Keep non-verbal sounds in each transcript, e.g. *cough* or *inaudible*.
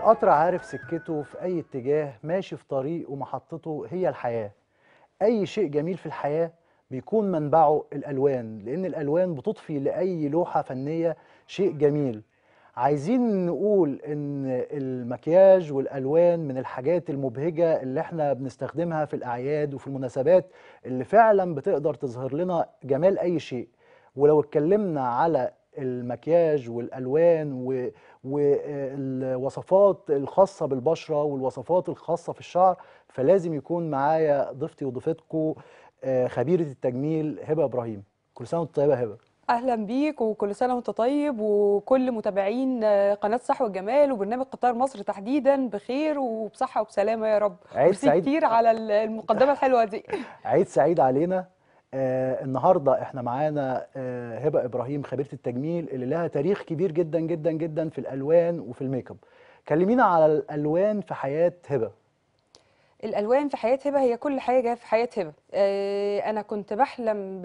القطر عارف سكته في أي اتجاه ماشي في طريق ومحطته هي الحياة أي شيء جميل في الحياة بيكون منبعه الألوان لأن الألوان بتضفي لأي لوحة فنية شيء جميل عايزين نقول إن المكياج والألوان من الحاجات المبهجة اللي احنا بنستخدمها في الأعياد وفي المناسبات اللي فعلا بتقدر تظهر لنا جمال أي شيء ولو اتكلمنا على المكياج والالوان و... والوصفات الخاصة بالبشرة والوصفات الخاصة في الشعر فلازم يكون معايا ضيفتي وضيفتكم آه، خبيرة التجميل هبة إبراهيم كل سنة وانت طيبة هبة اهلا بيك وكل سنه وانت طيب وكل متابعين آه، قناه صح والجمال وبرنامج قطار مصر تحديدا بخير وبصحه وبسلامه يا رب عيد سعيد كتير على المقدمه الحلوه دي *laughs* عيد سعيد علينا آه النهارده احنا معانا آه هبه ابراهيم خبيره التجميل اللي لها تاريخ كبير جدا جدا جدا في الالوان وفي الميك اب كلمينا على الالوان في حياه هبه الالوان في حياه هبه هي كل حاجه في حياه هبه آه، انا كنت بحلم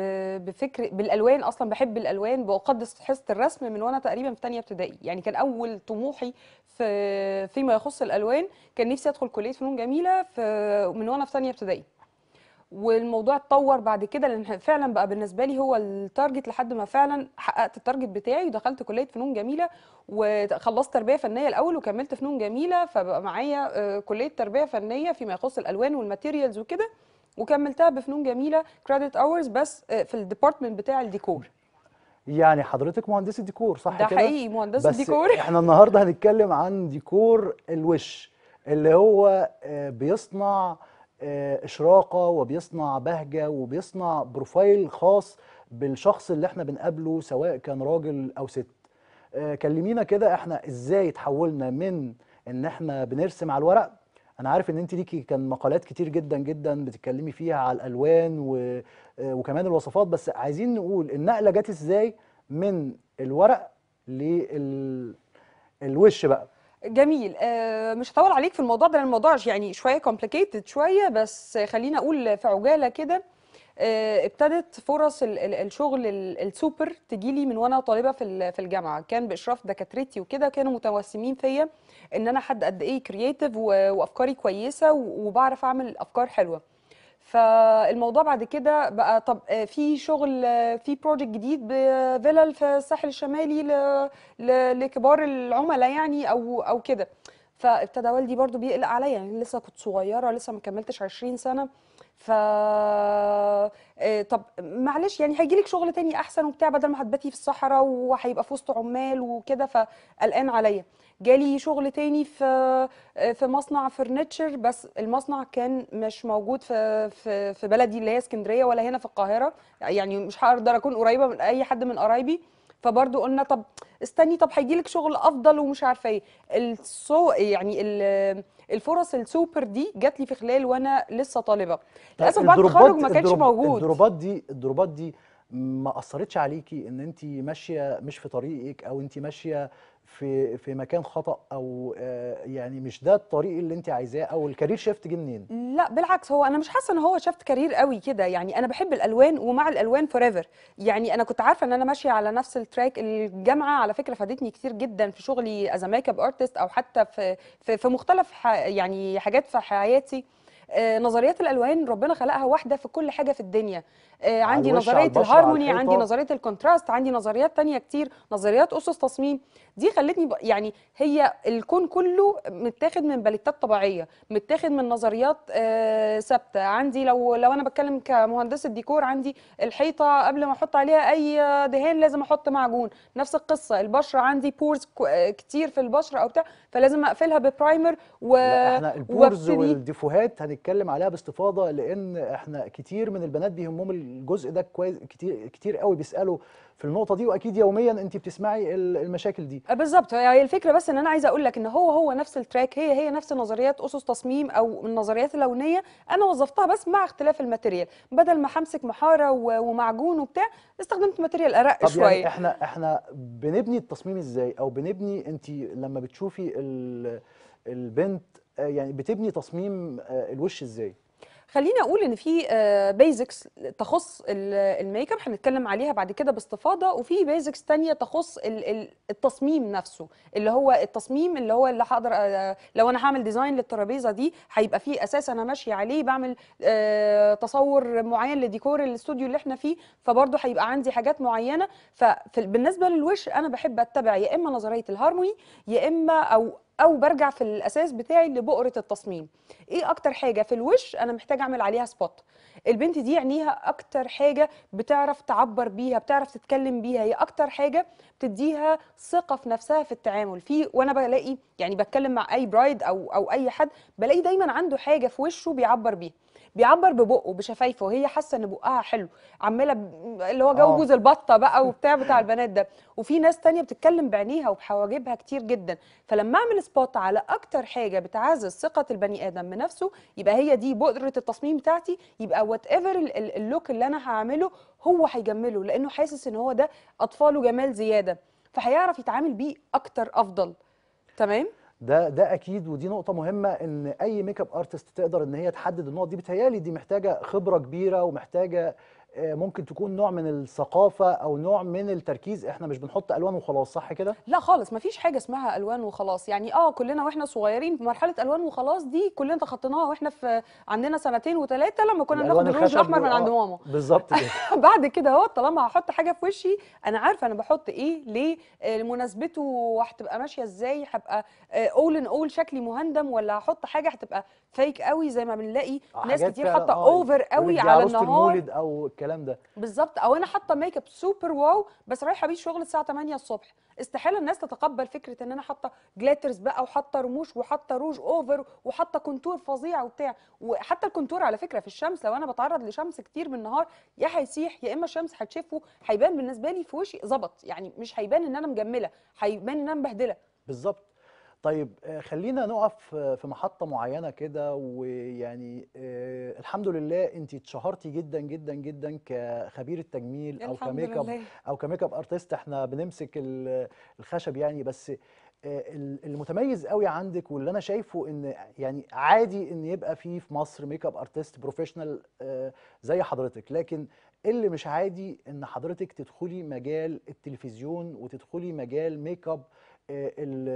بفكر بالالوان اصلا بحب الالوان بقدس حصه الرسم من وانا تقريبا في ثانيه ابتدائي يعني كان اول طموحي في فيما يخص الالوان كان نفسي ادخل كليه فنون جميله في من وانا في ثانيه ابتدائي والموضوع اتطور بعد كده لان فعلا بقى بالنسبه لي هو التارجت لحد ما فعلا حققت التارجت بتاعي ودخلت كليه فنون جميله وخلصت تربيه فنيه الاول وكملت فنون جميله فبقى معايا آه، كليه تربيه فنيه فيما يخص الالوان والماتيريالز وكده وكملتها بفنون جميله كريدت اورز بس آه، في الديبارتمنت بتاع الديكور يعني حضرتك مهندسه ديكور صح كده؟ ده حقيقي مهندسه ديكور بس *laughs* احنا النهارده هنتكلم عن ديكور الوش اللي هو آه، بيصنع آه، اشراقه وبيصنع بهجه وبيصنع بروفايل خاص بالشخص اللي احنا بنقابله سواء كان راجل او ست آه، كلمينا كده احنا ازاي تحولنا من ان احنا بنرسم على الورق انا عارف ان انت ليكي كان مقالات كتير جدا جدا بتتكلمي فيها على الالوان و... آه، وكمان الوصفات بس عايزين نقول النقله جت ازاي من الورق للوش بقى جميل آه، مش هطول عليك في الموضوع ده لان الموضوع يعني شويه كومبليكيتد شويه بس خليني اقول في عجاله كده آه، ابتدت فرص الشغل السوبر تجيلي من وانا طالبه في في الجامعه كان باشراف دكاترتي وكده كانوا متوسمين فيا ان انا حد قد ايه كرييتيف وافكاري كويسه وبعرف اعمل افكار حلوه فالموضوع بعد كده بقى طب آه، في شغل آه، في بروجكت جديد بفيلل في الساحل الشمالي لكبار العملاء يعني او او كده فابتدى والدي برضو بيقلق عليا يعني لسه كنت صغيره لسه ما كملتش 20 سنه ف آه، طب معلش يعني هيجي لك شغل تاني احسن وبتاع بدل ما هتباتي في الصحراء وهيبقى في وسط عمال وكده فقلقان عليا جالي شغل تاني في في مصنع فرنتشر بس المصنع كان مش موجود في في, في بلدي اللي هي اسكندريه ولا هنا في القاهره يعني مش هقدر اكون قريبه من اي حد من قرايبي فبرضه قلنا طب استني طب هيجي لك شغل افضل ومش عارفه ايه السو يعني الفرص السوبر دي جات لي في خلال وانا لسه طالبه طيب للاسف بعد التخرج ما كانش موجود الضروبات دي الضروبات دي ما اثرتش عليكي ان انت ماشيه مش في طريقك او انت ماشيه في في مكان خطا او آه، يعني مش ده الطريق اللي انت عايزاه او الكارير شيفت جه منين لا بالعكس هو انا مش حاسه ان هو شيفت كارير قوي كده يعني انا بحب الالوان ومع الالوان فوريفر يعني انا كنت عارفه ان انا ماشيه على نفس التراك الجامعه على فكره فادتني كتير جدا في شغلي از ميك اب ارتست او حتى في, في مختلف يعني حاجات في حياتي آه، نظريات الالوان ربنا خلقها واحده في كل حاجه في الدنيا آه، عندي نظريه الهارموني عندي نظريه الكونتراست عندي نظريات تانية كتير نظريات اسس تصميم دي خلتني ب... يعني هي الكون كله متاخد من باليتات طبيعيه متاخد من نظريات آه، ثابته عندي لو لو انا بتكلم كمهندسه ديكور عندي الحيطه قبل ما احط عليها اي دهان لازم احط معجون نفس القصه البشره عندي بورز كتير في البشره او بتاع فلازم اقفلها ببرايمر و احنا البورز والديفوهات هنتكلم عليها باستفاضه لان احنا كتير من البنات بيهمهم الجزء ده كويس كتير كتير قوي بيسالوا في النقطه دي واكيد يوميا انت بتسمعي المشاكل دي آه، بالظبط يعني الفكره بس ان انا عايزه اقول لك ان هو هو نفس التراك هي هي نفس نظريات اسس تصميم او النظريات اللونيه انا وظفتها بس مع اختلاف الماتيريال بدل ما همسك محاره ومعجون وبتاع استخدمت ماتيريال ارق طب يعني شويه يعني احنا احنا بنبني التصميم ازاي او بنبني انت لما بتشوفي البنت آه، يعني بتبني تصميم آه، الوش ازاي خليني اقول ان في بيزكس آه، تخص الميك اب هنتكلم عليها بعد كده باستفاضه وفي بيزكس ثانيه تخص التصميم نفسه اللي هو التصميم اللي هو اللي هقدر آه، لو انا هعمل ديزاين للترابيزه دي هيبقى فيه اساس انا ماشيه عليه بعمل آه، تصور معين لديكور الاستوديو اللي احنا فيه فبرضه هيبقى عندي حاجات معينه فبالنسبه للوش انا بحب اتبع يا اما نظريه الهارموني يا اما او او برجع في الاساس بتاعي لبؤره التصميم ايه اكتر حاجه في الوش انا محتاج اعمل عليها سبوت البنت دي عينيها اكتر حاجه بتعرف تعبر بيها بتعرف تتكلم بيها هي اكتر حاجه بتديها ثقه في نفسها في التعامل في وانا بلاقي يعني بتكلم مع اي برايد او او اي حد بلاقي دايما عنده حاجه في وشه بيعبر بيها بيعبر ببقه بشفايفه وهي حاسه ان بقها حلو عماله اللي هو جو آه. جوز البطه بقى وبتاع بتاع البنات ده وفي ناس تانية بتتكلم بعينيها وبحواجبها كتير جدا فلما اعمل سبوت على اكتر حاجه بتعزز ثقه البني ادم بنفسه يبقى هي دي بؤره التصميم بتاعتي يبقى وات ايفر اللوك اللي انا هعمله هو هيجمله لانه حاسس ان هو ده اطفاله جمال زياده فهيعرف يتعامل بيه اكتر افضل تمام ده ده اكيد ودي نقطه مهمه ان اي ميك اب ارتست تقدر ان هي تحدد النقط دي بتهيالي دي محتاجه خبره كبيره ومحتاجه آه، ممكن تكون نوع من الثقافه او نوع من التركيز احنا مش بنحط الوان وخلاص صح كده لا خالص مفيش حاجه اسمها الوان وخلاص يعني اه كلنا واحنا صغيرين في مرحله الوان وخلاص دي كلنا تخطيناها واحنا في عندنا سنتين وثلاثه لما كنا بناخد الروج الاحمر من عند آه، ماما بالظبط كده *laughs* بعد كده هو طالما هحط حاجه في وشي انا عارفه انا بحط ايه ليه آه، مناسبته وهتبقى ماشيه ازاي هبقى اول ان اول شكلي مهندم ولا هحط حاجه هتبقى فيك قوي زي ما بنلاقي آه، ناس كتير حاطه اوفر آه، قوي على النهار المولد او الكلام ده بالظبط او انا حاطه ميك اب سوبر واو بس رايحه بيه شغل الساعه 8 الصبح استحاله الناس تتقبل فكره ان انا حاطه جلاترز بقى وحاطه رموش وحاطه روج اوفر وحاطه كونتور فظيع وبتاع وحتى الكونتور على فكره في الشمس لو انا بتعرض لشمس كتير بالنهار يا هيسيح يا اما الشمس هتشفه هيبان بالنسبه لي في وشي ظبط يعني مش هيبان ان انا مجمله هيبان ان انا مبهدله بالظبط طيب آه، خلينا نقف في محطة معينة كده ويعني آه، الحمد لله انت اتشهرتي جدا جدا جدا كخبيرة تجميل او كميك اب او كميك اب ارتست احنا بنمسك الخشب يعني بس آه، المتميز قوي عندك واللي انا شايفه ان يعني عادي ان يبقى في في مصر ميك اب ارتست بروفيشنال زي حضرتك لكن اللي مش عادي ان حضرتك تدخلي مجال التلفزيون وتدخلي مجال ميك اب آه،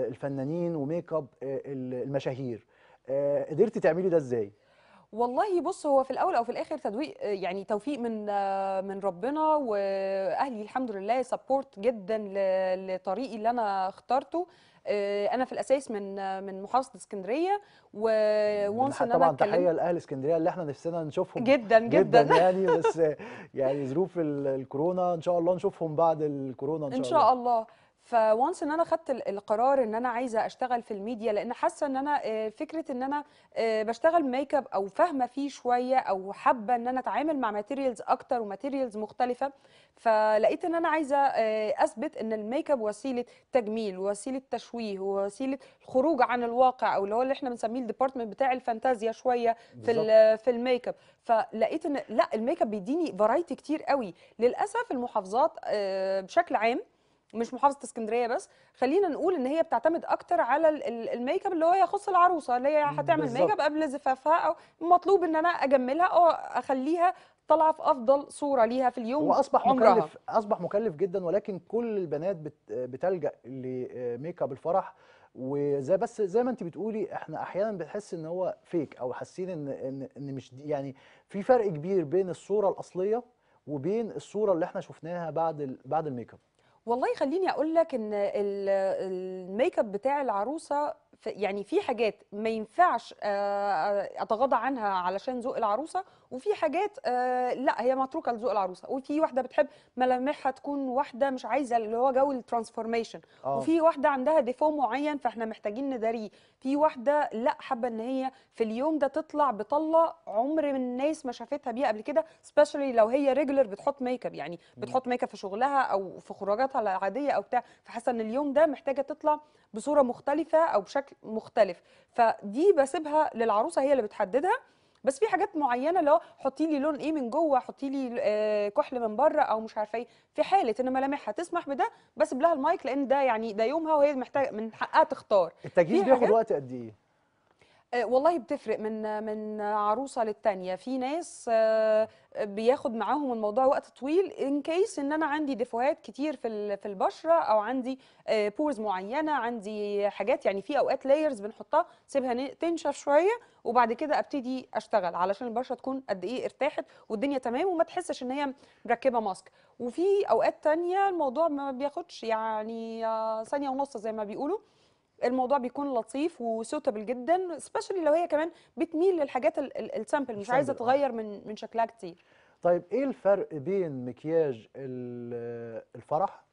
الفنانين وميك اب آه، المشاهير آه، قدرتي تعملي ده ازاي والله بص هو في الاول او في الاخر تدويق يعني توفيق من من ربنا واهلي الحمد لله سبورت جدا لطريقي اللي انا اخترته انا في الاساس من من محافظه اسكندريه وونس ان انا طبعا تحيه لاهل اسكندريه اللي احنا نفسنا نشوفهم جدا جدا, جداً *laughs* يعني *laughs* بس يعني ظروف الكورونا ان شاء الله نشوفهم بعد الكورونا ان شاء الله ان شاء الله فوانس ان انا خدت القرار ان انا عايزه اشتغل في الميديا لان حاسه ان انا آه، فكره ان انا آه، بشتغل ميك اب او فاهمه فيه شويه او حابه ان انا اتعامل مع ماتيريالز اكتر وماتيريالز مختلفه فلقيت ان انا عايزه آه، اثبت ان الميك اب وسيله تجميل وسيله تشويه وسيله الخروج عن الواقع او اللي هو اللي احنا بنسميه الديبارتمنت بتاع الفانتازيا شويه في في الميك اب فلقيت ان لا الميك اب بيديني فرايتي كتير قوي للاسف المحافظات بشكل عام مش محافظه اسكندريه بس خلينا نقول ان هي بتعتمد اكتر على الميك اب اللي هو يخص العروسه اللي هي هتعمل ميك اب قبل زفافها او مطلوب ان انا اجملها او اخليها طالعه في افضل صوره ليها في اليوم هو اصبح عمرها. مكلف اصبح مكلف جدا ولكن كل البنات بتلجا لميك آه، اب الفرح وزي بس زي ما انت بتقولي احنا احيانا بنحس ان هو فيك او حاسين ان ان ان مش يعني في فرق كبير بين الصوره الاصليه وبين الصوره اللي احنا شفناها بعد بعد الميك اب والله خليني اقول لك ان الميك اب بتاع العروسه يعني في حاجات ما ينفعش اتغاضى عنها علشان ذوق العروسه وفي حاجات آه، لا هي متروكه لذوق العروسه وفي واحده بتحب ملامحها تكون واحده مش عايزه اللي هو جو الترانسفورميشن آه. وفي واحده عندها ديفو معين فاحنا محتاجين نداريه في واحده لا حابه ان هي في اليوم ده تطلع بطله عمر من الناس ما شافتها بيها قبل كده سبيشالي لو هي ريجولر بتحط ميك اب يعني بتحط ميك اب في شغلها او في خروجاتها العاديه او بتاع فحاسه ان اليوم ده محتاجه تطلع بصوره مختلفه او بشكل مختلف فدي بسيبها للعروسه هي اللي بتحددها بس في حاجات معينه لو حطي لي لون ايه من جوه حطي لي آه، كحل من بره او مش عارفه ايه في حاله ان ملامحها تسمح بده بسيب لها المايك لان ده يعني ده يومها وهي محتاجه من حقها تختار التجهيز بياخد وقت قد ايه آه، والله بتفرق من من عروسه للتانيه في ناس آه، بياخد معاهم الموضوع وقت طويل ان كيس ان انا عندي ديفوهات كتير في في البشره او عندي بورز آه، معينه عندي حاجات يعني في اوقات لايرز بنحطها سيبها تنشف شويه وبعد كده ابتدي اشتغل علشان البشره تكون قد ايه ارتاحت والدنيا تمام وما تحسش ان هي مركبه ماسك وفي اوقات تانية الموضوع ما بياخدش يعني ثانيه ونص زي ما بيقولوا الموضوع بيكون لطيف وسوتابل جدا سبيشالي لو هي كمان بتميل للحاجات السامبل مش عايزه آه. تغير من من شكلها كتير طيب ايه الفرق بين مكياج الفرح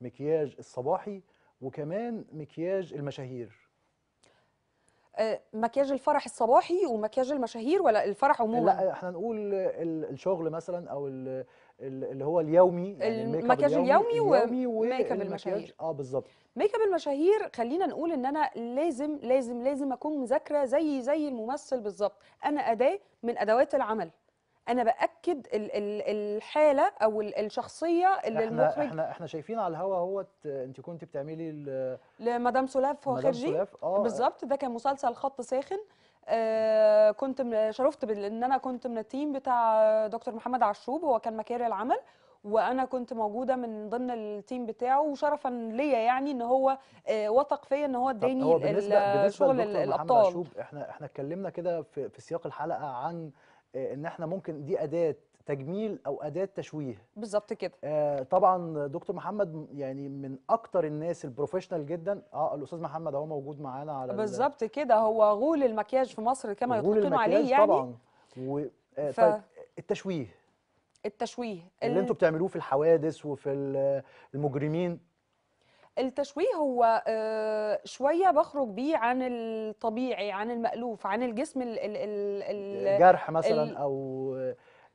مكياج الصباحي وكمان مكياج المشاهير آه، مكياج الفرح الصباحي ومكياج المشاهير ولا الفرح عموما لا احنا نقول الشغل مثلا او اللي هو اليومي يعني المكياج اليومي, اليومي وميك اب المشاهير اه بالظبط ميك اب المشاهير خلينا نقول ان انا لازم لازم لازم اكون مذاكره زي زي الممثل بالظبط انا اداه من ادوات العمل انا باكد ال ال الحاله او الشخصيه اللي احنا المخرج احنا احنا شايفين على الهوا اهوت انت كنت بتعملي لمدام سلاف هو خرجي آه بالظبط ده كان مسلسل خط ساخن آه كنت شرفت ان انا كنت من التيم بتاع دكتور محمد عشوب هو كان مكاري العمل وانا كنت موجوده من ضمن التيم بتاعه وشرفا ليا يعني ان هو آه، وثق فيا ان هو اداني شغل الابطال محمد عشوب احنا احنا اتكلمنا كده في سياق الحلقه عن آه، ان احنا ممكن دي اداه تجميل او اداه تشويه بالظبط كده آه طبعا دكتور محمد يعني من اكتر الناس البروفيشنال جدا اه الاستاذ محمد اهو موجود معانا على بالظبط كده هو غول المكياج في مصر كما يطلقون عليه يعني طبعا و... آه ف... طيب التشويه التشويه اللي, اللي انتوا بتعملوه في الحوادث وفي المجرمين التشويه هو آه، شويه بخرج بيه عن الطبيعي عن المالوف عن الجسم ال ال الجرح مثلا او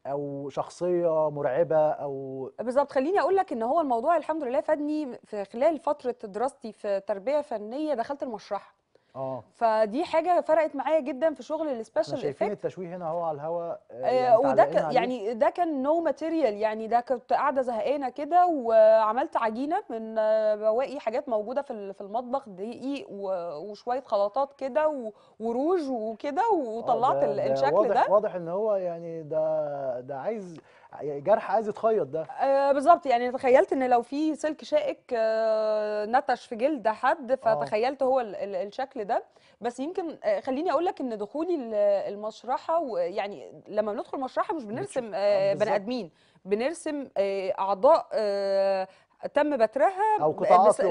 او شخصيه مرعبه او بالظبط خليني اقول لك ان هو الموضوع الحمد لله فادني في خلال فتره دراستي في تربيه فنيه دخلت المشرحه اه فدي حاجه فرقت معايا جدا في شغل السبيشال افكت شايفين التشويه هنا اهو على الهواء آه, آه، يعني وده كان يعني ده كان نو ماتيريال يعني ده كنت قاعده زهقانه كده وعملت عجينه من آه، بواقي حاجات موجوده في في المطبخ دقيق وشويه خلطات كده وروج وكده آه، وطلعت ده الشكل ده واضح, ده واضح ان هو يعني ده ده عايز جرح عايز يتخيط ده آه، بالظبط يعني تخيلت ان لو في سلك شائك آه، نتش في جلد حد آه. فتخيلت هو الشكل ده بس يمكن خليني اقول لك ان دخولي المشرحه ويعني لما بندخل مشرحه مش بنرسم بني ادمين بنرسم اعضاء تم بترها أو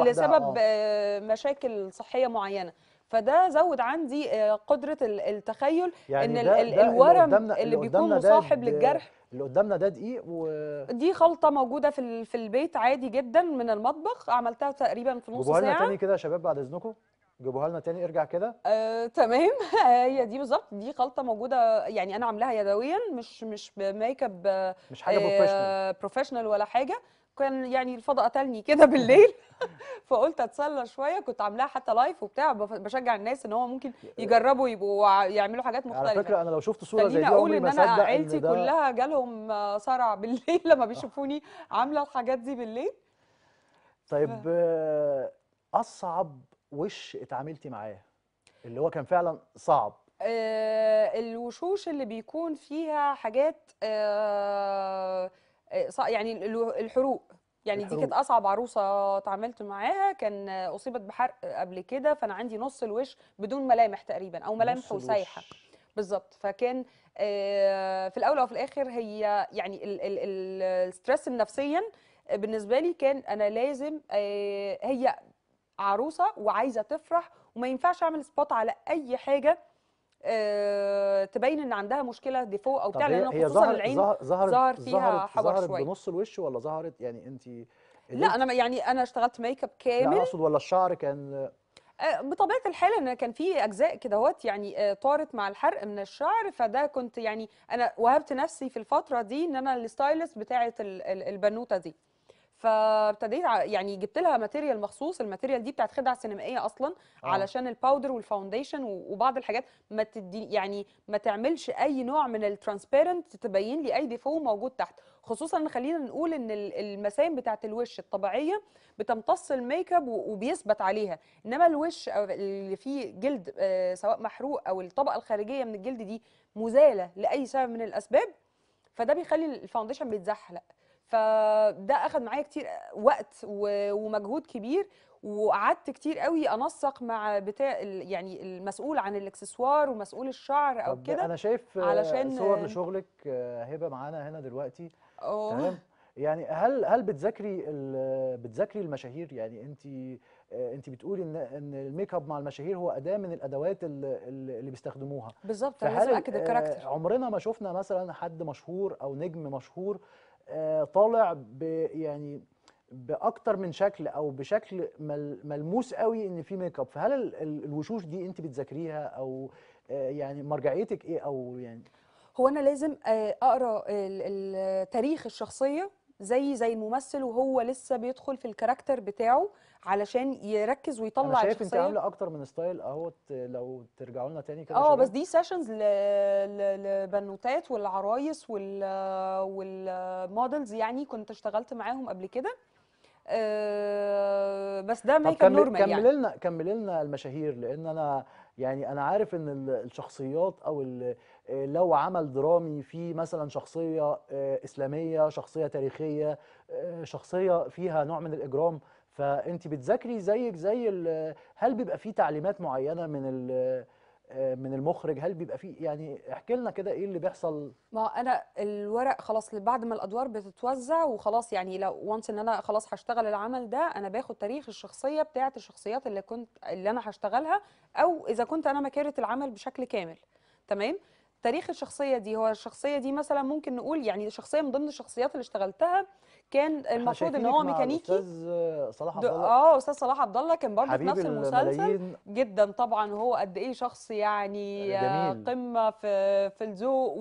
لسبب مشاكل صحيه معينه فده زود عندي آه، قدره التخيل يعني ان ده الورم اللي, اللي بيكون مصاحب للجرح اللي قدامنا ده دقيق و دي خلطه موجوده في في البيت عادي جدا من المطبخ عملتها تقريبا في نص ساعه جيبوها لنا تاني كده يا شباب بعد اذنكم جيبوها لنا تاني ارجع كده آه، تمام *laughs* هي دي بالظبط دي خلطه موجوده يعني انا عاملاها يدويا مش مش بميك اب مش حاجه آه، بروفيشنال ولا حاجه كان يعني الفضاء قتلني كده بالليل *laughs* فقلت اتسلى شويه كنت عاملاها حتى لايف وبتاع بشجع الناس ان هو ممكن يجربوا يبقوا يعملوا حاجات مختلفه على فكره انا لو شفت صوره زي دي اقول ان انا عيلتي إن كلها جالهم آه، صرع *laughs* بالليل لما بيشوفوني عامله الحاجات دي بالليل طيب ف... آه، اصعب وش اتعاملتي معاه اللي هو كان فعلا صعب آه الوشوش اللي بيكون فيها حاجات آه يعني الحروق يعني الحروق. دي كانت اصعب عروسه اتعاملت معاها كان اصيبت بحرق قبل كده فانا عندي نص الوش بدون ملامح تقريبا او ملامح وسايحه بالظبط فكان آه، في الاول او في الاخر هي يعني الستريس النفسيا بالنسبه لي كان انا لازم آه، هي عروسه وعايزه تفرح وما ينفعش اعمل سبوت على اي حاجه آه، تبين ان عندها مشكله ديفو او بتاع لان خصوصا ظهر العين ظهرت ظهر فيها حبر حجر ظهرت شويه بنص الوش ولا ظهرت يعني انت لا انا يعني انا اشتغلت ميك يعني اب كامل لا اقصد ولا الشعر كان آه، بطبيعه الحال ان كان في اجزاء كدهوت يعني آه، طارت مع الحرق من الشعر فده كنت يعني انا وهبت نفسي في الفتره دي ان انا الستايلست بتاعه البنوته دي فابتديت يعني جبت لها ماتيريال مخصوص الماتيريال دي بتاعت خدع سينمائيه اصلا آه. علشان الباودر والفاونديشن وبعض الحاجات ما تدي يعني ما تعملش اي نوع من الترانسبيرنت تبين لي اي ديفو موجود تحت خصوصا ان خلينا نقول ان المسام بتاعه الوش الطبيعيه بتمتص الميك اب وبيثبت عليها انما الوش اللي فيه جلد آه، سواء محروق او الطبقه الخارجيه من الجلد دي مزاله لاي سبب من الاسباب فده بيخلي الفاونديشن بيتزحلق فده اخد معايا كتير وقت ومجهود كبير وقعدت كتير قوي انسق مع بتاع يعني المسؤول عن الاكسسوار ومسؤول الشعر او كده انا شايف علشان صور لشغلك هبه معانا هنا دلوقتي تمام يعني هل هل بتذاكري بتذاكري المشاهير يعني انت آه، انت بتقولي ان ان الميك اب مع المشاهير هو اداه من الادوات اللي بيستخدموها بالظبط لازم اكد الكاركتر آه، عمرنا ما شفنا مثلا حد مشهور او نجم مشهور آه، طالع ب يعني باكتر من شكل او بشكل ملموس قوي ان في ميك اب فهل الوشوش دي انت بتذاكريها او آه، يعني مرجعيتك ايه او يعني هو انا لازم آه، اقرا تاريخ الشخصيه زي زي الممثل وهو لسه بيدخل في الكاركتر بتاعه علشان يركز ويطلع انا شايف انت عامله اكتر من ستايل اهوت لو ترجعوا لنا تاني كده اه بس دي سيشنز للبنوتات والعرايس والمودلز يعني كنت اشتغلت معاهم قبل كده أه بس ده ميك اب نورمال كمل يعني. كملي لنا كملي لنا المشاهير لان انا يعني انا عارف ان الشخصيات او لو عمل درامي في مثلا شخصيه آه، اسلاميه شخصيه تاريخيه آه، شخصيه فيها نوع من الاجرام فانت بتذاكري زيك زي هل بيبقى في تعليمات معينه من آه، من المخرج هل بيبقى في يعني احكي لنا كده ايه اللي بيحصل ما انا الورق خلاص بعد ما الادوار بتتوزع وخلاص يعني لو وانس ان انا خلاص هشتغل العمل ده انا باخد تاريخ الشخصيه بتاعه الشخصيات اللي كنت اللي انا هشتغلها او اذا كنت انا مكاره العمل بشكل كامل تمام تاريخ الشخصيه دي هو الشخصيه دي مثلا ممكن نقول يعني شخصيه من ضمن الشخصيات اللي اشتغلتها كان المفروض ان هو ميكانيكي استاذ صلاح عبد الله اه استاذ صلاح عبد الله كان برضه في نفس المسلسل جدا طبعا هو قد ايه شخص يعني آه، جميل. آه، قمه في في الذوق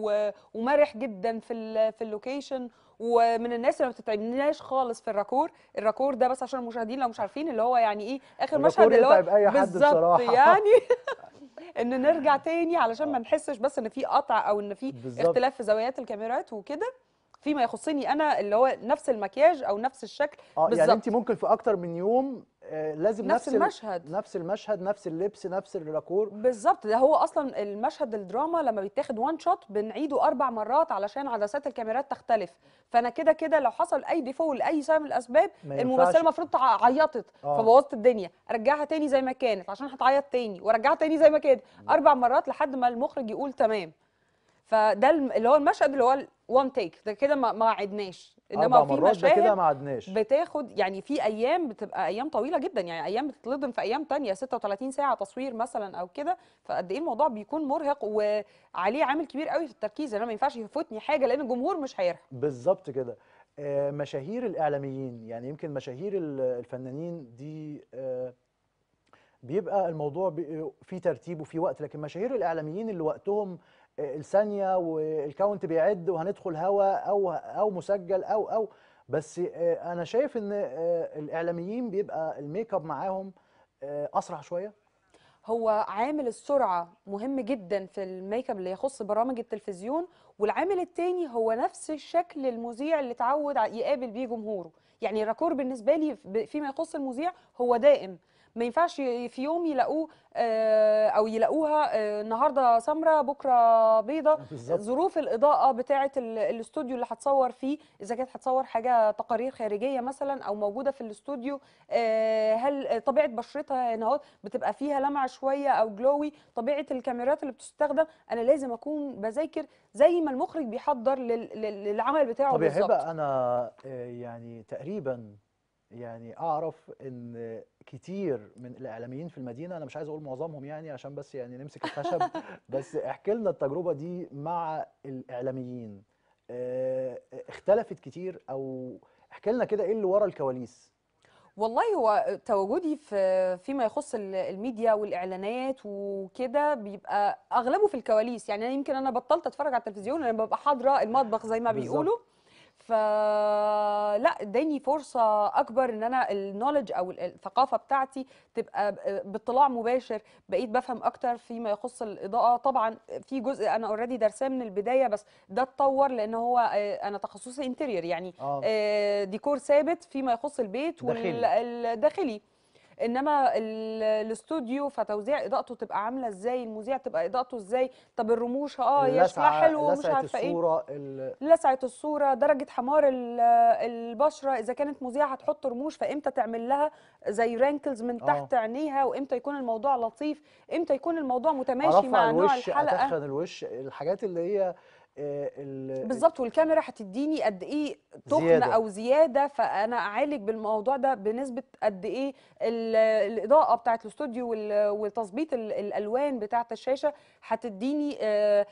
ومرح جدا في في اللوكيشن ومن الناس اللي ما بتتعبناش خالص في الراكور الراكور ده بس عشان المشاهدين لو مش عارفين اللي هو يعني ايه اخر مشهد اللي هو بالظبط يعني *laughs* *laughs* ان نرجع تاني علشان ما آه. نحسش بس ان في قطع او ان في اختلاف في زاويات الكاميرات وكده فيما يخصني انا اللي هو نفس المكياج او نفس الشكل اه يعني انت ممكن في اكتر من يوم آه لازم نفس, نفس المشهد نفس المشهد نفس اللبس نفس الراكور بالظبط ده هو اصلا المشهد الدراما لما بيتاخد وان شوت بنعيده اربع مرات علشان عدسات الكاميرات تختلف فانا كده كده لو حصل اي ديفو لاي سبب من الاسباب الممثله المفروض عيطت آه. فبوظت الدنيا ارجعها تاني زي ما كانت عشان هتعيط تاني وارجعها تاني زي ما كانت اربع مرات لحد ما المخرج يقول تمام فده اللي هو المشهد اللي هو وان تيك ده كده ما عدناش انما في مشاهد كده ما عدناش بتاخد يعني في ايام بتبقى ايام طويله جدا يعني ايام بتتلضم في ايام ثانيه 36 ساعه تصوير مثلا او كده فقد ايه الموضوع بيكون مرهق وعليه عامل كبير قوي في التركيز انا ما ينفعش يفوتني حاجه لان الجمهور مش هيرحم بالظبط كده آه، مشاهير الاعلاميين يعني يمكن مشاهير الفنانين دي آه، بيبقى الموضوع في ترتيب وفي وقت لكن مشاهير الاعلاميين اللي وقتهم الثانيه والكاونت بيعد وهندخل هوا او او مسجل او او بس آه، انا شايف ان آه، الاعلاميين بيبقى الميك اب معاهم آه، اسرع شويه هو عامل السرعه مهم جدا في الميك اب اللي يخص برامج التلفزيون والعامل التاني هو نفس الشكل المذيع اللي اتعود يقابل بيه جمهوره يعني الراكور بالنسبه لي فيما يخص المذيع هو دائم ما ينفعش في يوم يلاقوه آه، او يلاقوها آه، النهارده سمراء بكره بيضه ظروف الاضاءه بتاعه الاستوديو اللي هتصور فيه اذا كانت هتصور حاجه تقارير خارجيه مثلا او موجوده في الاستوديو آه، هل طبيعه بشرتها هنا بتبقى فيها لمعه شويه او جلوي طبيعه الكاميرات اللي بتستخدم انا لازم اكون بذاكر زي ما المخرج بيحضر للعمل بتاعه بالظبط طب يا هبه انا يعني تقريبا يعني اعرف ان كتير من الاعلاميين في المدينه انا مش عايز اقول معظمهم يعني عشان بس يعني نمسك الخشب *laughs* بس احكي لنا التجربه دي مع الاعلاميين اه اختلفت كتير او احكي لنا كده ايه اللي ورا الكواليس والله هو تواجدي في فيما يخص الميديا والاعلانات وكده بيبقى اغلبه في الكواليس يعني انا يمكن انا بطلت اتفرج على التلفزيون انا ببقى حاضره المطبخ زي ما بالزبط. فلا اداني فرصه اكبر ان انا النولج او الثقافه بتاعتي تبقى باطلاع مباشر بقيت بفهم اكتر فيما يخص الاضاءه طبعا في جزء انا اوريدي دارساه من البدايه بس ده اتطور لان هو آه، انا تخصصي انتيرير يعني آه. آه. ديكور ثابت فيما يخص البيت والداخلي انما الاستوديو فتوزيع اضاءته تبقى عامله ازاي المذيع تبقى اضاءته ازاي طب الرموش اه يا شكلها حلو ومش عارفه ايه الصوره لسعه الصوره درجه حمار البشره اذا كانت مذيعه هتحط رموش فامتى تعمل لها زي رانكلز من آه. تحت عينيها وامتى يكون الموضوع لطيف امتى يكون الموضوع متماشي مع نوع الحلقه الوش الحاجات اللي هي آه، بالظبط والكاميرا هتديني قد ايه تخن زيادة. او زياده فانا اعالج بالموضوع ده بنسبه قد ايه الاضاءه بتاعه الاستوديو وتظبيط الالوان بتاعه الشاشه هتديني آه،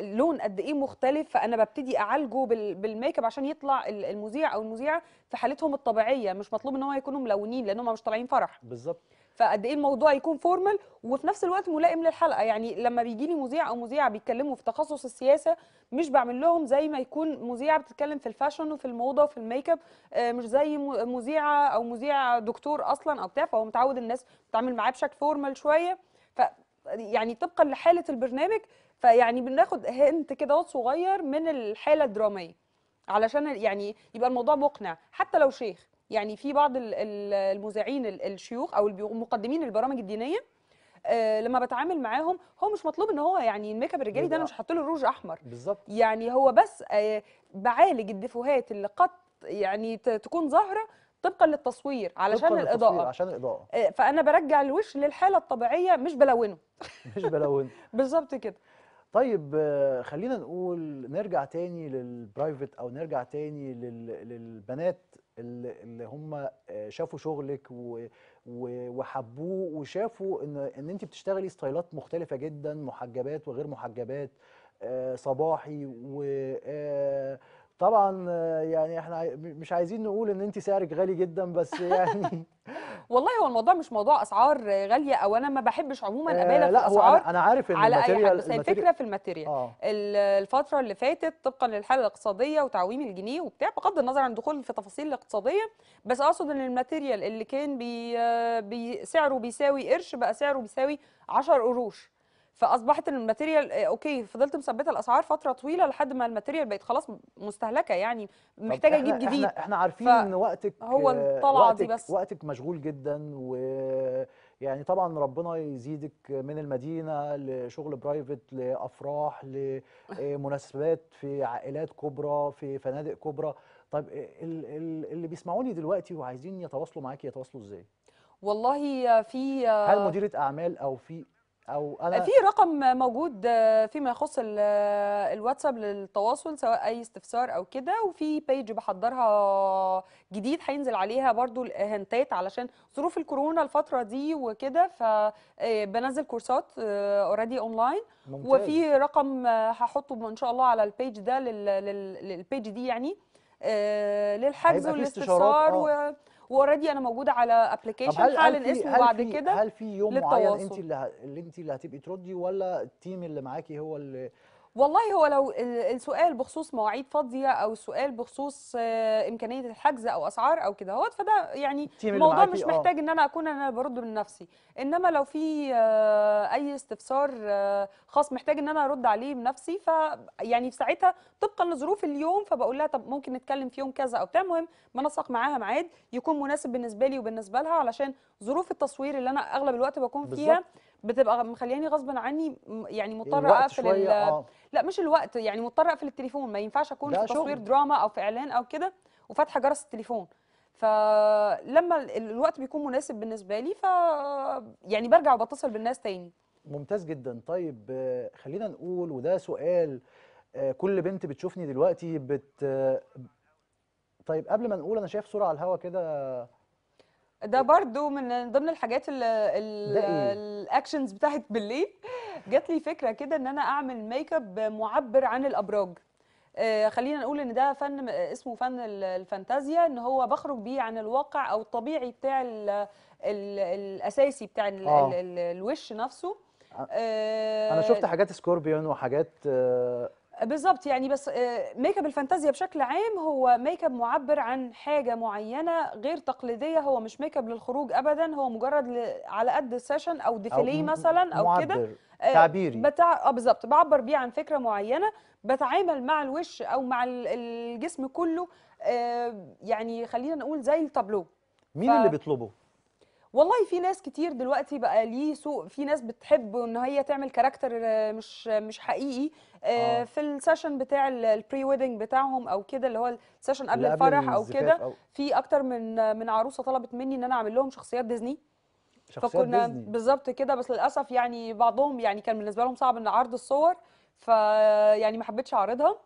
لون قد ايه مختلف فانا ببتدي اعالجه بالميك اب عشان يطلع المذيع او المذيعه في حالتهم الطبيعيه مش مطلوب ان هم يكونوا ملونين لان هم مش طالعين فرح بالظبط فقد ايه الموضوع يكون فورمال وفي نفس الوقت ملائم للحلقه يعني لما بيجي لي مذيع او مذيعه بيتكلموا في تخصص السياسه مش بعمل لهم زي ما يكون مذيعه بتتكلم في الفاشن وفي الموضه وفي الميك اب آه، مش زي مذيعه او مذيع دكتور اصلا او بتاع فهو متعود الناس بتتعامل معاه بشكل فورمال شويه ف يعني طبقا لحاله البرنامج فيعني بناخد هنت كده صغير من الحاله الدراميه علشان يعني يبقى الموضوع مقنع حتى لو شيخ يعني في بعض المذيعين الشيوخ او مقدمين البرامج الدينيه آه لما بتعامل معاهم هو مش مطلوب ان هو يعني الميك اب الرجالي ده انا مش حاطط له روج احمر بالظبط يعني هو بس آه، بعالج الدفوهات اللي قد يعني تكون ظاهره طبقا للتصوير علشان طبقاً الاضاءه عشان الاضاءه آه، فانا برجع الوش للحاله الطبيعيه مش بلونه مش بلونه *laughs* بالظبط كده طيب آه، خلينا نقول نرجع تاني للبرايفت او نرجع تاني للبنات اللي هم آه، شافوا شغلك وحبوه وشافوا ان ان انت بتشتغلي ستايلات مختلفه جدا محجبات وغير محجبات آه، صباحي و طبعا يعني احنا مش عايزين نقول ان انت سعرك غالي جدا بس يعني *laughs* والله هو الموضوع مش موضوع اسعار غاليه او انا ما بحبش عموما ابالغ آه، لا في اسعار انا عارف ان على اي بس الفكره في الماتيريال آه. الفتره اللي فاتت طبقا للحاله الاقتصاديه وتعويم الجنيه وبتاع بغض النظر عن الدخول في تفاصيل الاقتصاديه بس اقصد ان الماتيريال اللي كان بي بي سعره بيساوي قرش بقى سعره بيساوي 10 قروش فاصبحت الماتيريال آه، اوكي فضلت مثبته الاسعار فتره طويله لحد ما الماتيريال بقت خلاص مستهلكه يعني محتاجه اجيب جديد احنا, احنا عارفين ان وقتك هو آه، الطلعه دي بس وقتك مشغول جدا و يعني طبعا ربنا يزيدك من المدينه لشغل برايفت لافراح لمناسبات آه، في عائلات كبرى في فنادق كبرى طب اللي بيسمعوني دلوقتي وعايزين يتواصلوا معاكي يتواصلوا ازاي والله في هل مديره اعمال او في او انا في رقم موجود آه، فيما يخص آه، الواتساب للتواصل سواء اي استفسار او كده وفي بيج بحضرها جديد هينزل عليها برضو الهنتات علشان ظروف الكورونا الفتره دي وكده فبنزل آه، كورسات اوريدي اونلاين وفي رقم هحطه ان شاء الله على البيج ده للبيج دي يعني للحجز والاستفسار واوريدي انا موجوده على ابلكيشن هعلن اسمه بعد كده هل في يوم معين انت اللي انت اللي هتبقي تردي ولا التيم اللي معاكي هو اللي والله هو لو السؤال بخصوص مواعيد فاضيه او السؤال بخصوص آه، امكانيه الحجز او اسعار او كده هو فده يعني الموضوع مش آه. محتاج ان انا اكون انا برد من نفسي انما لو في آه، اي استفسار خاص محتاج ان انا ارد عليه بنفسي فيعني في ساعتها طبقا لظروف اليوم فبقول لها طب ممكن نتكلم في يوم كذا او بتاع المهم بنسق معاها ميعاد يكون مناسب بالنسبه لي وبالنسبه لها علشان ظروف التصوير اللي انا اغلب الوقت بكون فيها بالزبط. بتبقى مخلياني غصبا عني يعني مضطره اقفل ال... آه. لا مش الوقت يعني مضطره اقفل التليفون ما ينفعش اكون في تصوير شغل. دراما او في اعلان او كده وفاتحه جرس التليفون فلما الوقت بيكون مناسب بالنسبه لي ف يعني برجع وبتصل بالناس تاني ممتاز جدا طيب خلينا نقول وده سؤال آه، كل بنت بتشوفني دلوقتي بت طيب قبل ما نقول انا شايف صوره على الهوا كده ده برضو من ضمن الحاجات الاكشنز إيه؟ بتاعت بالليل جات لي فكره كده ان انا اعمل ميك اب معبر عن الابراج آه، خلينا نقول ان ده فن اسمه فن الفانتازيا ان هو بخرج بيه عن الواقع او الطبيعي بتاع ال ال الاساسي بتاع ال آه. ال الوش نفسه آه انا شفت آه، حاجات سكوربيون وحاجات بالظبط يعني بس ميك آه، اب الفانتازيا بشكل عام هو ميك اب معبر عن حاجه معينه غير تقليديه هو مش ميك اب للخروج ابدا هو مجرد ل... على قد السيشن او ديفيليه مثلا او كده آه، تعبيري بتاع اه بالظبط بعبر بيه عن فكره معينه بتعامل مع الوش او مع الجسم كله آه، يعني خلينا نقول زي التابلو مين ف... اللي بيطلبه والله في ناس كتير دلوقتي بقى ليه سوق في ناس بتحب ان هي تعمل كاركتر آه، مش مش حقيقي آه. آه. في السيشن بتاع البري ويدنج بتاعهم او كده اللي هو السيشن قبل الفرح او كده في اكتر من من عروسه طلبت مني ان انا اعمل لهم شخصيات ديزني شخصيات فكنا بالظبط كده بس للاسف يعني بعضهم يعني كان بالنسبه لهم صعب ان عرض الصور فيعني ما حبيتش اعرضها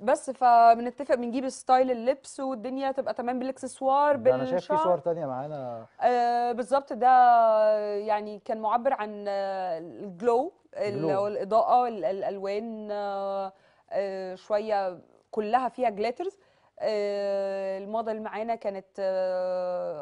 بس فبنتفق بنجيب ستايل اللبس والدنيا تبقى تمام بالاكسسوار بالشعر انا شايف في صور تانية معانا آه بالظبط ده يعني كان معبر عن آه، الجلو الاضاءه الالوان آه، آه، شويه كلها فيها جليترز الموضه اللي معانا كانت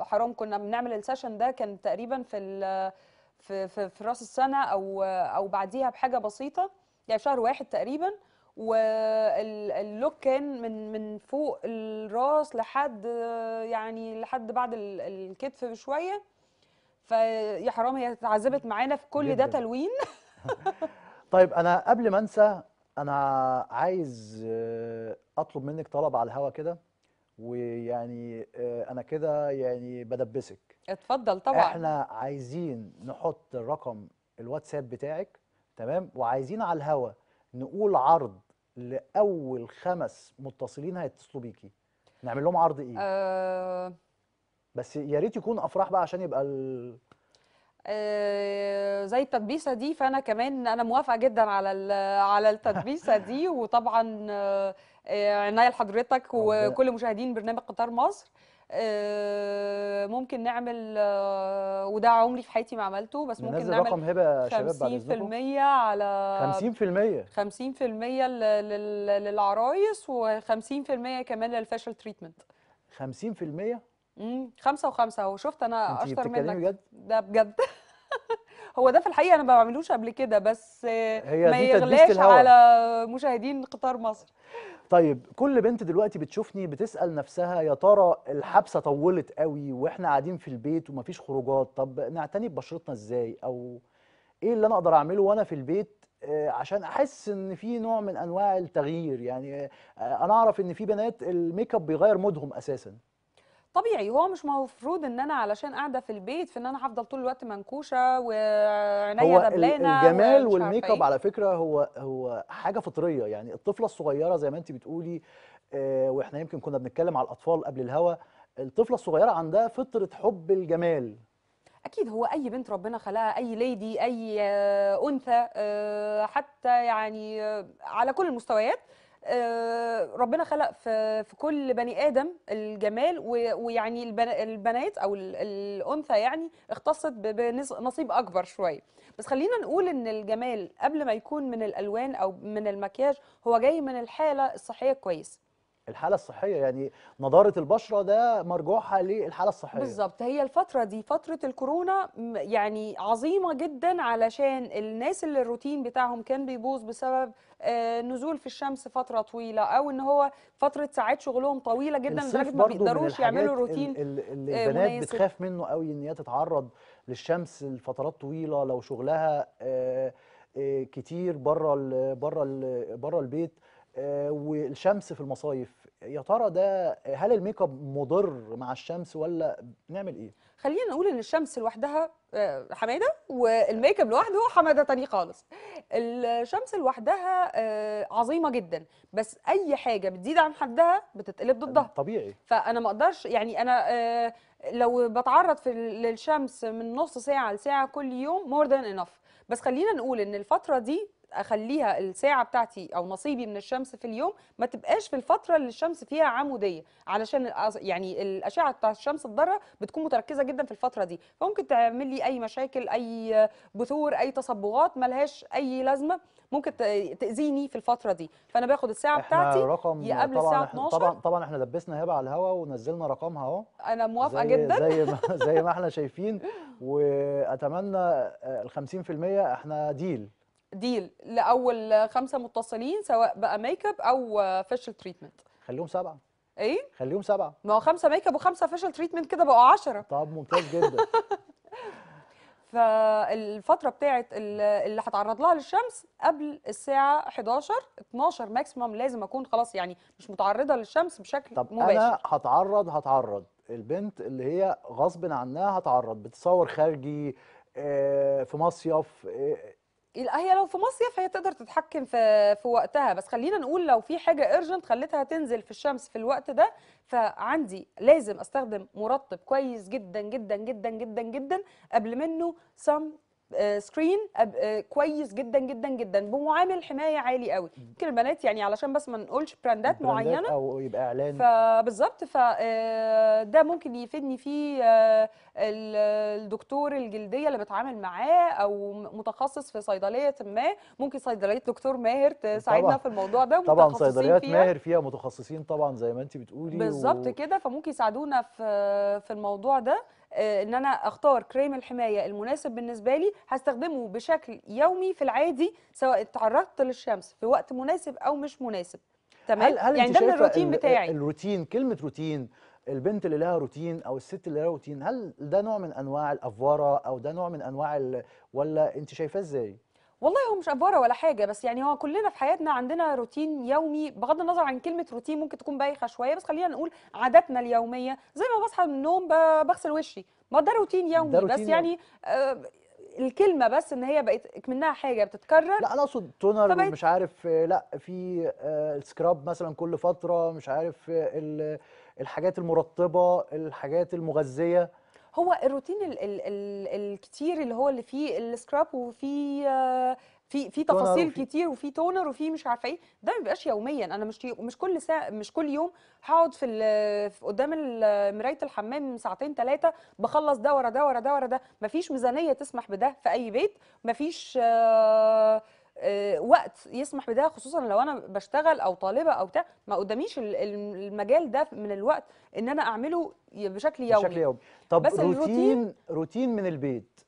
حرام كنا بنعمل السيشن ده كان تقريبا في في في راس السنه او او بعديها بحاجه بسيطه يعني شهر واحد تقريبا واللوك كان من من فوق الراس لحد يعني لحد بعد الكتف بشويه فيا حرام هي اتعذبت معانا في كل ده تلوين *laughs* طيب انا قبل ما انسى انا عايز آه، اطلب منك طلب على الهوا كده ويعني آه، انا كده يعني بدبسك اتفضل طبعا احنا عايزين نحط رقم الواتساب بتاعك تمام وعايزين على الهوا نقول عرض لاول خمس متصلين هيتصلوا بيكي نعمل لهم عرض ايه أه بس يا ريت يكون افراح بقى عشان يبقى ال... آه زي التدبيسه دي فانا كمان انا موافقه جدا على على التدبيسه دي *laughs* وطبعا آه، آه، عنايه لحضرتك وكل مشاهدين برنامج قطار مصر آه، ممكن نعمل آه، وده عمري في حياتي ما عملته بس ممكن نعمل رقم هبه يا شباب بعد 50% على 50% 50% للعرايس و50% كمان للفاشل تريتمنت 50% امم 5 و5 اهو شفت انا اشطر منك بجد؟ ده بجد *laughs* هو ده في الحقيقه انا ما بعملوش قبل كده بس ما يغلاش على مشاهدين قطار مصر طيب كل بنت دلوقتي بتشوفني بتسأل نفسها يا ترى الحبسة طولت قوي واحنا قاعدين في البيت ومفيش خروجات طب نعتني ببشرتنا ازاي او ايه اللي انا اقدر اعمله وانا في البيت آه، عشان احس ان في نوع من انواع التغيير يعني آه، انا اعرف ان في بنات الميك اب بيغير مودهم اساسا طبيعي هو مش مفروض ان انا علشان قاعده في البيت في ان انا هفضل طول الوقت منكوشه وعينيا دبلانه الجمال والميك اب إيه. على فكره هو هو حاجه فطريه يعني الطفله الصغيره زي ما انت بتقولي آه واحنا يمكن كنا بنتكلم على الاطفال قبل الهوا الطفله الصغيره عندها فطره حب الجمال اكيد هو اي بنت ربنا خلقها اي ليدي اي آه، انثى آه، حتى يعني آه، على كل المستويات آه، ربنا خلق في في كل بني ادم الجمال ويعني البنات او الانثى يعني اختصت بنصيب اكبر شويه بس خلينا نقول ان الجمال قبل ما يكون من الالوان او من المكياج هو جاي من الحاله الصحيه كويس الحاله الصحيه يعني نضاره البشره ده مرجوعها للحاله الصحيه بالظبط هي الفتره دي فتره الكورونا يعني عظيمه جدا علشان الناس اللي الروتين بتاعهم كان بيبوظ بسبب آه، نزول في الشمس فتره طويله او ان هو فتره ساعات شغلهم طويله جدا لدرجه ما بيقدروش يعملوا روتين اللي آه، البنات مناسب. بتخاف منه قوي ان هي تتعرض للشمس لفترات طويله لو شغلها آه، كتير بره بره بره البيت آه، والشمس في المصايف يا ترى ده هل الميك اب مضر مع الشمس ولا نعمل ايه خلينا نقول ان الشمس لوحدها آه، حماده والميك اب لوحده حماده تاني خالص الشمس لوحدها آه، عظيمه جدا بس اي حاجه بتزيد عن حدها بتتقلب ضدها طبيعي فانا ما اقدرش يعني انا لو بتعرض في للشمس من نص ساعه لساعه كل يوم مور ذان انف بس خلينا نقول ان الفتره دي اخليها الساعه بتاعتي او نصيبي من الشمس في اليوم ما تبقاش في الفتره اللي الشمس فيها عموديه علشان يعني الاشعه بتاع الشمس الضاره بتكون متركزه جدا في الفتره دي فممكن تعمل لي اي مشاكل اي بثور اي تصبغات ملهاش اي لازمه ممكن تاذيني في الفتره دي فانا باخد الساعه بتاعتي رقم يا قبل الساعه 12 طبعا طبعا احنا لبسنا هبه على الهواء ونزلنا رقمها اهو انا موافقه زي جدا زي ما *laughs* زي ما احنا شايفين واتمنى آه، ال 50% احنا ديل ديل لاول خمسه متصلين سواء بقى ميك اب او فيشل تريتمنت خليهم سبعه ايه خليهم سبعه ما هو خمسه ميك اب وخمسه فيشل تريتمنت كده بقوا 10 طب ممتاز جدا *laughs* فالفتره بتاعه اللي هتعرض لها للشمس قبل الساعه 11 12 ماكسيمم لازم اكون خلاص يعني مش متعرضه للشمس بشكل طب مباشر طب انا هتعرض هتعرض البنت اللي هي غصب عنها هتعرض بتصور خارجي آه، في مصيف آه، هي لو في مصيف هي تقدر تتحكم في في وقتها بس خلينا نقول لو في حاجه ارجنت خلتها تنزل في الشمس في الوقت ده فعندي لازم استخدم مرطب كويس جدا جدا جدا جدا جدا قبل منه سم سكرين آه، كويس جدا جدا جدا بمعامل حمايه عالي قوي يمكن البنات يعني علشان بس ما نقولش براندات معينه او يبقى اعلان فبالظبط فده آه، ممكن يفيدني فيه آه، الدكتور الجلديه اللي بتعامل معاه او متخصص في صيدليه ما ممكن صيدليه دكتور ماهر تساعدنا في الموضوع ده طبعا صيدليات فيها. ماهر فيها متخصصين طبعا زي ما انت بتقولي بالظبط و... كده فممكن يساعدونا في في الموضوع ده آه، ان انا اختار كريم الحمايه المناسب بالنسبه لي هستخدمه بشكل يومي في العادي سواء اتعرضت للشمس في وقت مناسب او مش مناسب تمام هل هل يعني ده الروتين بتاعي الروتين كلمه روتين البنت اللي لها روتين او الست اللي لها روتين هل ده نوع من انواع الافوره او ده نوع من انواع ولا انت شايفاه ازاي والله هو مش افوره ولا حاجه بس يعني هو كلنا في حياتنا عندنا روتين يومي بغض النظر عن كلمه روتين ممكن تكون بايخه شويه بس خلينا نقول عاداتنا اليوميه زي ما بصحى من النوم بغسل وشي ما ده روتين يومي ده روتين بس يعني آه الكلمه بس ان هي بقت منها حاجه بتتكرر لا انا اقصد تونر مش عارف لا في سكراب آه، مثلا كل فتره مش عارف آه، الحاجات المرطبه الحاجات المغذيه هو الروتين الكتير اللي هو اللي فيه السكراب وفيه في في تفاصيل كتير وفي تونر وفي مش عارفه ايه ده ما بيبقاش يوميا انا مش مش كل ساعه مش كل يوم هقعد في, في قدام مرايه الحمام ساعتين ثلاثه بخلص ده ورا ده ورا ده ورا ده مفيش ميزانيه تسمح بده في اي بيت مفيش آه آه، وقت يسمح بده خصوصا لو انا بشتغل او طالبه او بتاع ما قداميش المجال ده من الوقت ان انا اعمله بشكل يومي بشكل يومي طب بس روتين الروتين روتين من البيت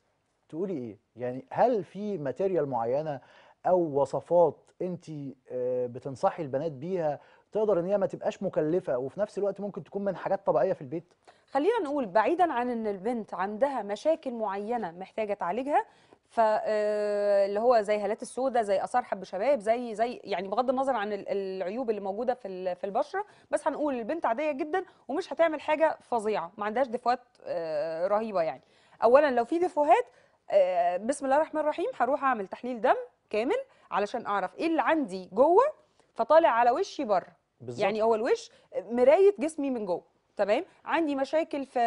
تقولي ايه يعني هل في ماتيريال معينه او وصفات انت آه، بتنصحي البنات بيها تقدر ان هي ما تبقاش مكلفه وفي نفس الوقت ممكن تكون من حاجات طبيعيه في البيت خلينا نقول بعيدا عن ان البنت عندها مشاكل معينه محتاجه تعالجها فاللي آه، هو زي هالات السوداء زي اثار حب شباب زي زي يعني بغض النظر عن العيوب اللي موجوده في في البشره بس هنقول البنت عاديه جدا ومش هتعمل حاجه فظيعه ما عندهاش دفوات آه، رهيبه يعني اولا لو في دفوهات آه، بسم الله الرحمن الرحيم هروح اعمل تحليل دم كامل علشان اعرف ايه اللي عندي جوه فطالع على وشي بره بالزبط. يعني هو الوش مرايه جسمي من جوه تمام عندي مشاكل في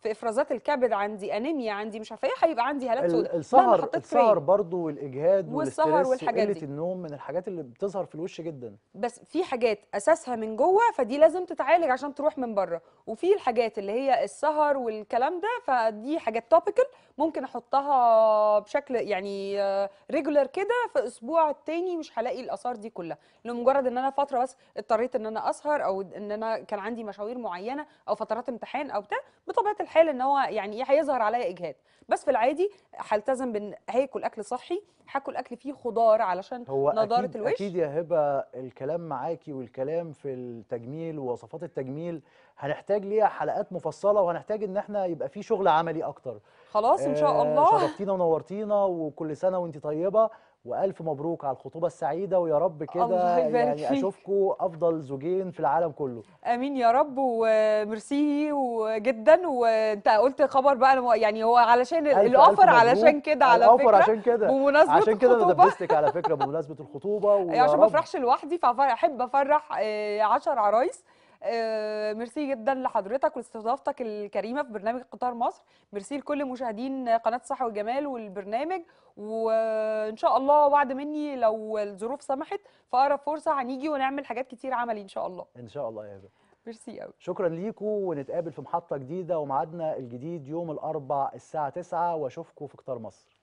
في افرازات الكبد عندي انيميا عندي مش عارفه ايه هيبقى عندي هالات سوداء السهر السهر برضو والاجهاد والسهر والحاجات وقله النوم من الحاجات اللي بتظهر في الوش جدا بس في حاجات اساسها من جوه فدي لازم تتعالج عشان تروح من بره وفي الحاجات اللي هي السهر والكلام ده فدي حاجات توبيكال ممكن احطها بشكل يعني ريجولر كده في اسبوع التاني مش هلاقي الاثار دي كلها لمجرد ان انا فتره بس اضطريت ان انا اسهر او ان انا كان عندي مشاوير معينه او فترات امتحان او بتاع بطبيعه الحال ان هو يعني إيه، هيظهر عليا اجهاد بس في العادي هلتزم بان هاكل اكل صحي هاكل اكل فيه خضار علشان هو نضاره أكيد الوش اكيد يا هبه الكلام معاكي والكلام في التجميل ووصفات التجميل هنحتاج ليها حلقات مفصله وهنحتاج ان احنا يبقى في شغل عملي اكتر خلاص ان شاء آه، الله آه شرفتينا ونورتينا وكل سنه وانت طيبه والف مبروك على الخطوبه السعيده ويا رب كده يعني اشوفكم افضل زوجين في العالم كله امين يا رب وميرسي جدا وانت قلت خبر بقى يعني هو علشان الاوفر علشان كده على فكره الاوفر عشان كده بمناسبه عشان كده انا دبستك على فكره بمناسبه الخطوبه *laughs* عشان ما افرحش لوحدي فاحب افرح 10 آه، عرايس آه، ميرسي جدا لحضرتك واستضافتك الكريمه في برنامج قطار مصر ميرسي لكل مشاهدين قناه صحه وجمال والبرنامج وان شاء الله وعد مني لو الظروف سمحت في اقرب فرصه هنيجي ونعمل حاجات كتير عملي ان شاء الله ان شاء الله يا هبه ميرسي قوي شكرا ليكم ونتقابل في محطه جديده وميعادنا الجديد يوم الاربع الساعه 9 واشوفكم في قطار مصر